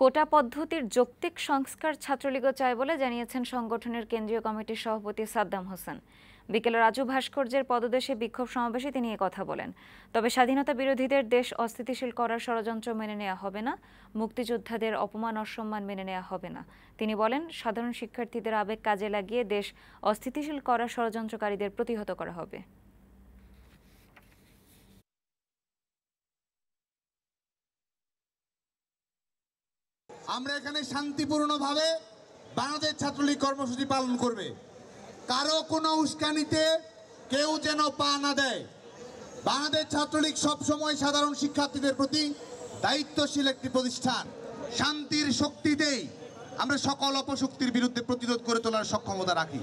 কোটা পদ্ধতির যৌক্তিক সংস্কার ছাত্রলীগ চায় বলে জানিয়েছেন সংগঠনের কেন্দ্রীয় কমিটির সভাপতি সাদ্দাম হোসেন বিকেলে রাজু ভাস্কর্যের পদদেশে বিক্ষোভ সমাবেশে তিনি কথা বলেন তবে স্বাধীনতা বিরোধীদের দেশ অস্থিতিশীল করার ষড়যন্ত্র মেনে নেওয়া হবে না মুক্তিযোদ্ধাদের অপমান অসম্মান মেনে নেওয়া হবে না তিনি বলেন সাধারণ শিক্ষার্থীদের আবেগ কাজে লাগিয়ে দেশ অস্থিতিশীল করার ষড়যন্ত্রকারীদের প্রতিহত করা হবে আমরা এখানে শান্তিপূর্ণভাবে বাংলাদেশ ছাত্রলীগ কর্মসূচি পালন করবে কারো কোনো উস্কানিতে কেউ যেন পা না দেয় বাংলাদেশ ছাত্রলীগ সবসময় সাধারণ শিক্ষার্থীদের প্রতি দায়িত্বশীল একটি প্রতিষ্ঠান শান্তির শক্তিতেই আমরা সকল অপশক্তির বিরুদ্ধে প্রতিরোধ করে তোলার সক্ষমতা রাখি